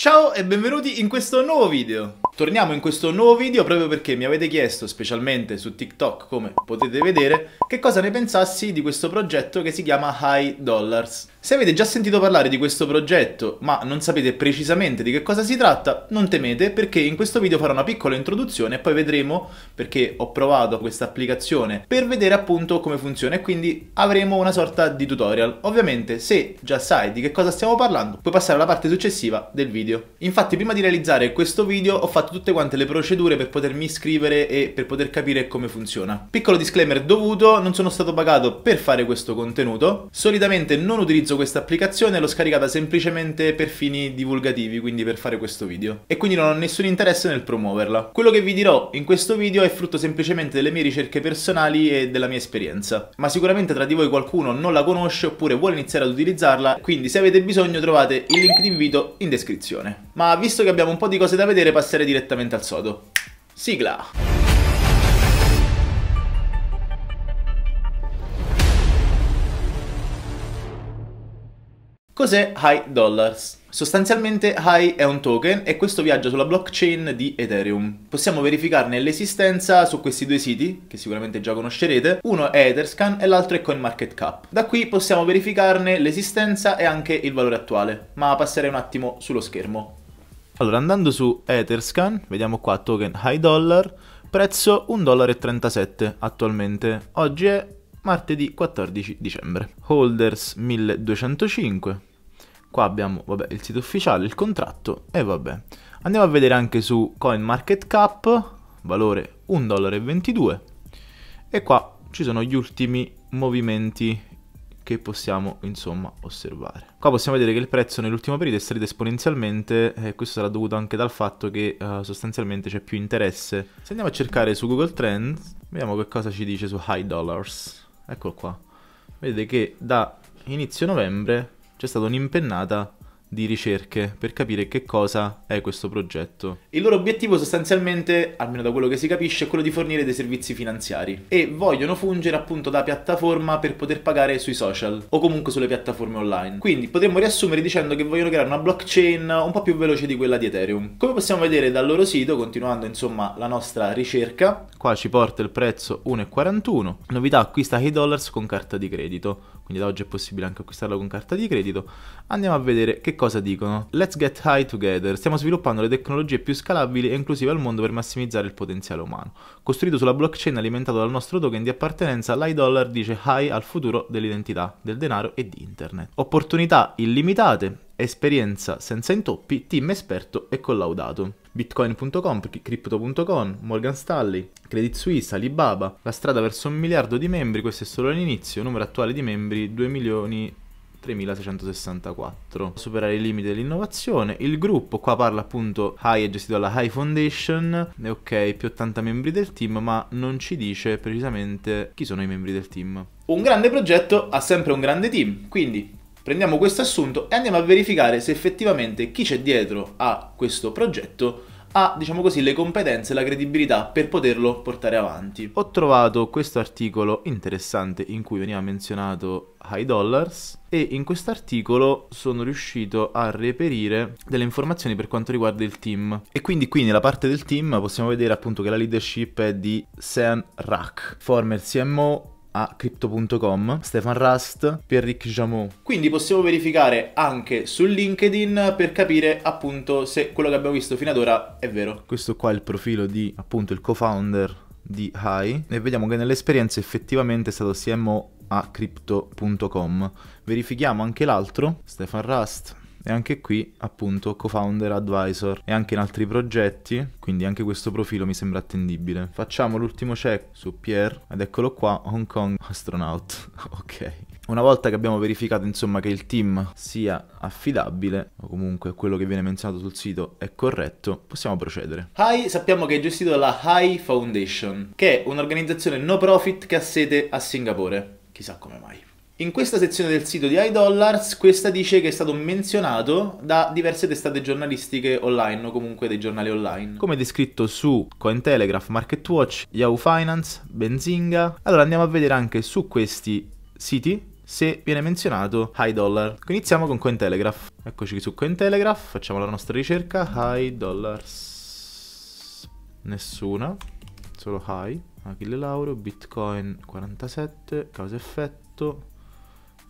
Ciao e benvenuti in questo nuovo video! Torniamo in questo nuovo video proprio perché mi avete chiesto, specialmente su TikTok, come potete vedere, che cosa ne pensassi di questo progetto che si chiama High Dollars. Se avete già sentito parlare di questo progetto, ma non sapete precisamente di che cosa si tratta, non temete perché in questo video farò una piccola introduzione e poi vedremo, perché ho provato questa applicazione, per vedere appunto come funziona e quindi avremo una sorta di tutorial. Ovviamente se già sai di che cosa stiamo parlando, puoi passare alla parte successiva del video. Infatti prima di realizzare questo video ho fatto tutte quante le procedure per potermi iscrivere e per poter capire come funziona. Piccolo disclaimer dovuto, non sono stato pagato per fare questo contenuto, solitamente non utilizzo questa applicazione l'ho scaricata semplicemente per fini divulgativi, quindi per fare questo video. E quindi non ho nessun interesse nel promuoverla. Quello che vi dirò in questo video è frutto semplicemente delle mie ricerche personali e della mia esperienza. Ma sicuramente tra di voi qualcuno non la conosce oppure vuole iniziare ad utilizzarla, quindi se avete bisogno trovate il link di invito in descrizione. Ma visto che abbiamo un po' di cose da vedere passerei direttamente al sodo. Sigla! Cos'è High Dollars? Sostanzialmente High è un token e questo viaggia sulla blockchain di Ethereum. Possiamo verificarne l'esistenza su questi due siti, che sicuramente già conoscerete, uno è Etherscan e l'altro è CoinMarketCap. Da qui possiamo verificarne l'esistenza e anche il valore attuale, ma passerei un attimo sullo schermo. Allora andando su Etherscan, vediamo qua token High Dollar, prezzo 1,37$ attualmente, oggi è martedì 14 dicembre. Holders 1205, Qua abbiamo vabbè, il sito ufficiale, il contratto e vabbè. Andiamo a vedere anche su CoinMarketCap, valore 1,22 e qua ci sono gli ultimi movimenti che possiamo insomma osservare. Qua possiamo vedere che il prezzo nell'ultimo periodo è salito esponenzialmente e questo sarà dovuto anche dal fatto che uh, sostanzialmente c'è più interesse. Se andiamo a cercare su Google Trends, vediamo che cosa ci dice su High Dollars. Eccolo qua. Vedete che da inizio novembre c'è stata un'impennata di ricerche per capire che cosa è questo progetto. Il loro obiettivo sostanzialmente, almeno da quello che si capisce, è quello di fornire dei servizi finanziari e vogliono fungere appunto da piattaforma per poter pagare sui social o comunque sulle piattaforme online. Quindi potremmo riassumere dicendo che vogliono creare una blockchain un po' più veloce di quella di Ethereum. Come possiamo vedere dal loro sito, continuando insomma la nostra ricerca, qua ci porta il prezzo 1,41, novità acquista Key Dollars con carta di credito quindi da oggi è possibile anche acquistarlo con carta di credito, andiamo a vedere che cosa dicono. Let's get high together. Stiamo sviluppando le tecnologie più scalabili e inclusive al mondo per massimizzare il potenziale umano. Costruito sulla blockchain alimentato dal nostro token di appartenenza, l'iDollar dice high al futuro dell'identità, del denaro e di internet. Opportunità illimitate, esperienza senza intoppi, team esperto e collaudato bitcoin.com, crypto.com, Morgan Stanley, Credit Suisse, Alibaba, la strada verso un miliardo di membri, questo è solo l'inizio, numero attuale di membri 2 milioni 3664. Superare i limiti dell'innovazione. Il gruppo qua parla appunto High è gestito dalla High Foundation. E ok, più 80 membri del team, ma non ci dice precisamente chi sono i membri del team. Un grande progetto ha sempre un grande team, quindi prendiamo questo assunto e andiamo a verificare se effettivamente chi c'è dietro a questo progetto ha, diciamo così, le competenze e la credibilità per poterlo portare avanti. Ho trovato questo articolo interessante in cui veniva menzionato High Dollars e in quest'articolo sono riuscito a reperire delle informazioni per quanto riguarda il team. E quindi qui nella parte del team possiamo vedere appunto che la leadership è di Sean Rack, former CMO a Crypto.com, Stefan Rust, Pierrick Jamot. Quindi possiamo verificare anche su LinkedIn per capire appunto se quello che abbiamo visto fino ad ora è vero. Questo qua è il profilo di appunto il co-founder di High e vediamo che nell'esperienza effettivamente è stato CMO a Crypto.com. Verifichiamo anche l'altro, Stefan Rust, e anche qui appunto co-founder advisor e anche in altri progetti, quindi anche questo profilo mi sembra attendibile. Facciamo l'ultimo check su Pierre ed eccolo qua, Hong Kong Astronaut, ok. Una volta che abbiamo verificato insomma che il team sia affidabile o comunque quello che viene menzionato sul sito è corretto, possiamo procedere. Hi sappiamo che è gestito dalla Hi Foundation, che è un'organizzazione no profit che ha sede a Singapore. Chissà come mai. In questa sezione del sito di iDollars, questa dice che è stato menzionato da diverse testate giornalistiche online o comunque dei giornali online. Come descritto su Cointelegraph, MarketWatch, Yahoo Finance, Benzinga. Allora andiamo a vedere anche su questi siti se viene menzionato iDollar. Iniziamo con Cointelegraph. Eccoci su Cointelegraph, facciamo la nostra ricerca. iDollars. Nessuna, solo high. Achille Lauro, Bitcoin 47, causa effetto.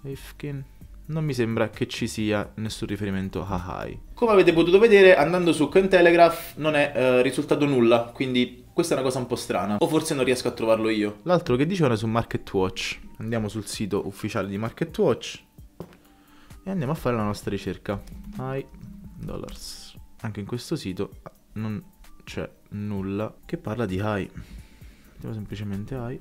Ifkin. Non mi sembra che ci sia nessun riferimento a Hai. Come avete potuto vedere, andando su Cointelegraph non è eh, risultato nulla, quindi questa è una cosa un po' strana. O forse non riesco a trovarlo io. L'altro che dicevano su MarketWatch. Andiamo sul sito ufficiale di MarketWatch e andiamo a fare la nostra ricerca. Hai dollars. Anche in questo sito ah, non c'è nulla che parla di Hai. Mettiamo semplicemente Hai.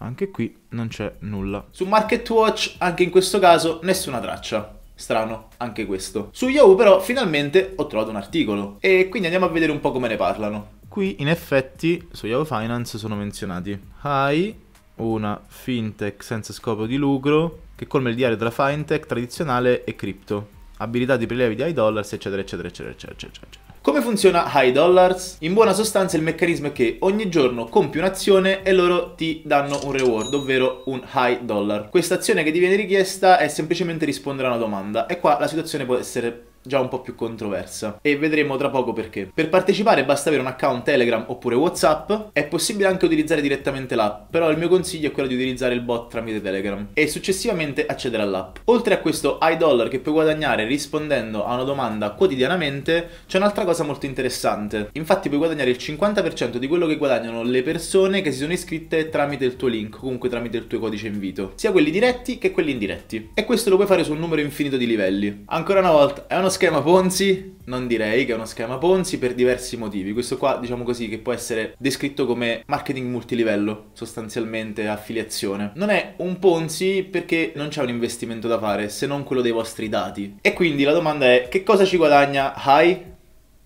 Anche qui non c'è nulla. Su MarketWatch, anche in questo caso, nessuna traccia. Strano, anche questo. Su Yahoo però finalmente ho trovato un articolo e quindi andiamo a vedere un po' come ne parlano. Qui in effetti su Yahoo Finance sono menzionati Hai, una fintech senza scopo di lucro che colma il diario tra fintech tradizionale e cripto, abilità di prelievi di iDollars eccetera eccetera eccetera eccetera eccetera. Come funziona High Dollars? In buona sostanza il meccanismo è che ogni giorno compi un'azione e loro ti danno un reward, ovvero un High Dollar. Questa azione che ti viene richiesta è semplicemente rispondere a una domanda e qua la situazione può essere già un po' più controversa e vedremo tra poco perché. Per partecipare basta avere un account Telegram oppure Whatsapp, è possibile anche utilizzare direttamente l'app, però il mio consiglio è quello di utilizzare il bot tramite Telegram e successivamente accedere all'app. Oltre a questo iDollar che puoi guadagnare rispondendo a una domanda quotidianamente, c'è un'altra cosa molto interessante. Infatti puoi guadagnare il 50% di quello che guadagnano le persone che si sono iscritte tramite il tuo link, comunque tramite il tuo codice invito, sia quelli diretti che quelli indiretti. E questo lo puoi fare su un numero infinito di livelli. Ancora una volta, è una uno schema Ponzi? Non direi che è uno schema Ponzi per diversi motivi. Questo qua, diciamo così, che può essere descritto come marketing multilivello, sostanzialmente affiliazione. Non è un Ponzi perché non c'è un investimento da fare, se non quello dei vostri dati. E quindi la domanda è, che cosa ci guadagna High?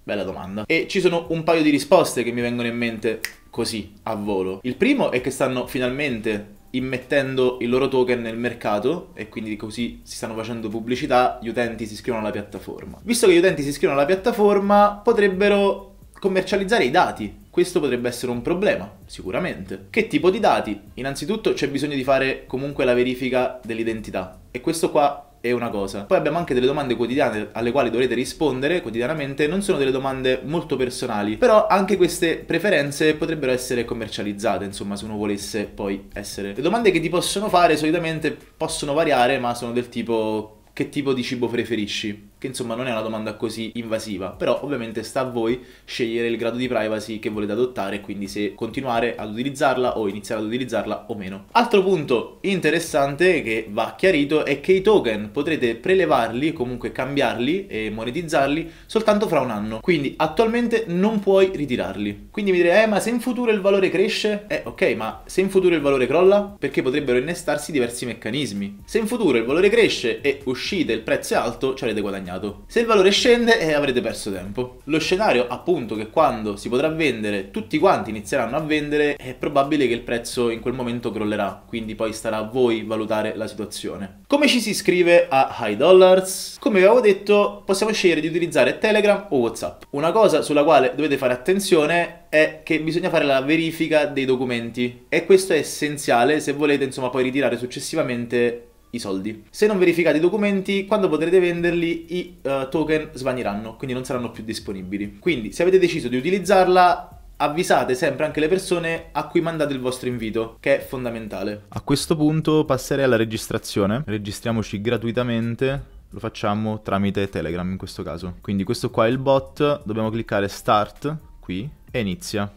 Bella domanda. E ci sono un paio di risposte che mi vengono in mente così, a volo. Il primo è che stanno finalmente immettendo il loro token nel mercato e quindi così si stanno facendo pubblicità, gli utenti si iscrivono alla piattaforma. Visto che gli utenti si iscrivono alla piattaforma, potrebbero commercializzare i dati. Questo potrebbe essere un problema, sicuramente. Che tipo di dati? Innanzitutto c'è bisogno di fare comunque la verifica dell'identità e questo qua è una cosa. Poi abbiamo anche delle domande quotidiane alle quali dovrete rispondere quotidianamente, non sono delle domande molto personali, però anche queste preferenze potrebbero essere commercializzate, insomma, se uno volesse poi essere. Le domande che ti possono fare solitamente possono variare, ma sono del tipo che tipo di cibo preferisci? che insomma non è una domanda così invasiva, però ovviamente sta a voi scegliere il grado di privacy che volete adottare, quindi se continuare ad utilizzarla o iniziare ad utilizzarla o meno. Altro punto interessante che va chiarito è che i token potrete prelevarli, comunque cambiarli e monetizzarli soltanto fra un anno, quindi attualmente non puoi ritirarli. Quindi mi direi, eh ma se in futuro il valore cresce? Eh ok, ma se in futuro il valore crolla? Perché potrebbero innestarsi diversi meccanismi. Se in futuro il valore cresce e uscite il prezzo è alto, ci avete guadagnato guadagnato. Se il valore scende eh, avrete perso tempo. Lo scenario appunto che quando si potrà vendere tutti quanti inizieranno a vendere è probabile che il prezzo in quel momento crollerà, quindi poi starà a voi valutare la situazione. Come ci si iscrive a High Dollars? Come vi avevo detto possiamo scegliere di utilizzare Telegram o Whatsapp. Una cosa sulla quale dovete fare attenzione è che bisogna fare la verifica dei documenti e questo è essenziale se volete insomma poi ritirare successivamente i soldi. Se non verificate i documenti, quando potrete venderli i uh, token svaniranno, quindi non saranno più disponibili. Quindi se avete deciso di utilizzarla, avvisate sempre anche le persone a cui mandate il vostro invito, che è fondamentale. A questo punto passerei alla registrazione. Registriamoci gratuitamente. Lo facciamo tramite Telegram in questo caso. Quindi questo qua è il bot, dobbiamo cliccare Start qui e inizia.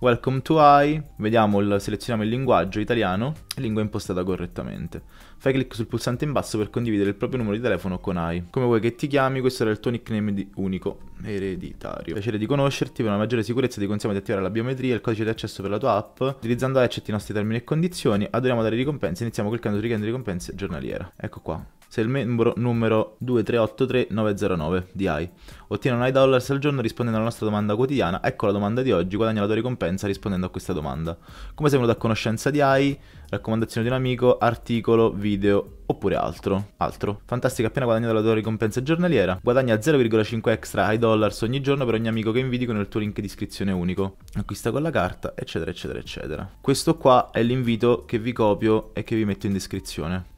Welcome to AI, vediamo il, selezioniamo il linguaggio italiano, lingua impostata correttamente fai clic sul pulsante in basso per condividere il proprio numero di telefono con AI. Come vuoi che ti chiami, questo era il tuo nickname di unico, ereditario. Piacere di conoscerti, per una maggiore sicurezza ti consigliamo di attivare la biometria e il codice di accesso per la tua app. Utilizzando AI accetti i nostri termini e condizioni, adoriamo dare ricompense, iniziamo cliccando su richiesta di ricompense giornaliera. Ecco qua. Sei il membro numero 2383909 di AI. Ottieni un AI dollars al giorno rispondendo alla nostra domanda quotidiana. Ecco la domanda di oggi, guadagna la tua ricompensa rispondendo a questa domanda. Come sei venuto a conoscenza di AI? raccomandazione di un amico, articolo, video oppure altro. Altro. Fantastica appena guadagnato la tua ricompensa giornaliera. Guadagna 0,5 extra ai dollars ogni giorno per ogni amico che invidi con il tuo link di iscrizione unico. Acquista con la carta, eccetera, eccetera, eccetera. Questo qua è l'invito che vi copio e che vi metto in descrizione.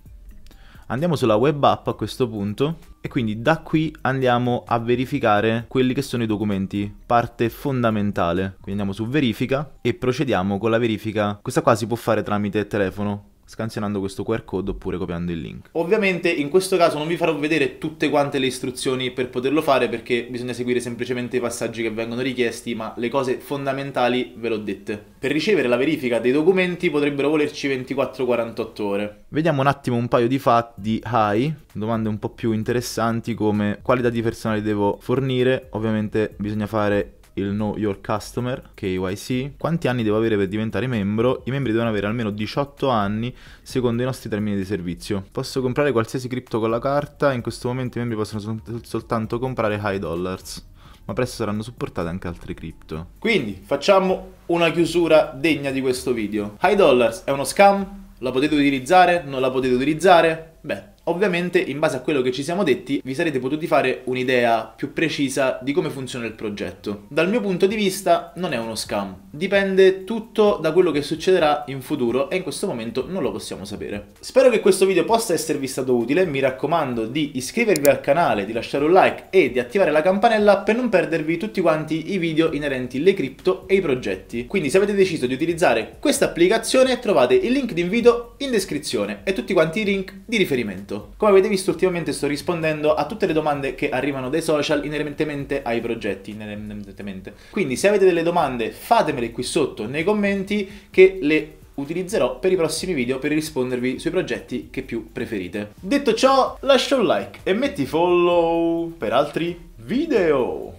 Andiamo sulla web app a questo punto e quindi da qui andiamo a verificare quelli che sono i documenti, parte fondamentale. Quindi andiamo su verifica e procediamo con la verifica. Questa qua si può fare tramite telefono, scansionando questo QR code oppure copiando il link. Ovviamente in questo caso non vi farò vedere tutte quante le istruzioni per poterlo fare perché bisogna seguire semplicemente i passaggi che vengono richiesti, ma le cose fondamentali ve l'ho dette. Per ricevere la verifica dei documenti potrebbero volerci 24-48 ore. Vediamo un attimo un paio di fatti di HAI, domande un po' più interessanti come quali dati personali devo fornire, ovviamente bisogna fare il Know Your Customer, KYC. Quanti anni devo avere per diventare membro? I membri devono avere almeno 18 anni secondo i nostri termini di servizio. Posso comprare qualsiasi cripto con la carta, in questo momento i membri possono sol- soltanto comprare high dollars ma presto saranno supportate anche altre cripto. Quindi facciamo una chiusura degna di questo video. High Dollars è uno scam? La potete utilizzare? Non la potete utilizzare? Beh, Ovviamente in base a quello che ci siamo detti vi sarete potuti fare un'idea più precisa di come funziona il progetto. Dal mio punto di vista non è uno scam, dipende tutto da quello che succederà in futuro e in questo momento non lo possiamo sapere. Spero che questo video possa esservi stato utile, mi raccomando di iscrivervi al canale, di lasciare un like e di attivare la campanella per non perdervi tutti quanti i video inerenti le cripto e i progetti. Quindi se avete deciso di utilizzare questa applicazione trovate il link di invito in descrizione e tutti quanti i link di riferimento argomento. Come avete visto ultimamente sto rispondendo a tutte le domande che arrivano dai social inerentemente ai progetti, inerentemente. Quindi se avete delle domande fatemele qui sotto nei commenti che le utilizzerò per i prossimi video per rispondervi sui progetti che più preferite. Detto ciò, lascia un like e metti follow per altri video!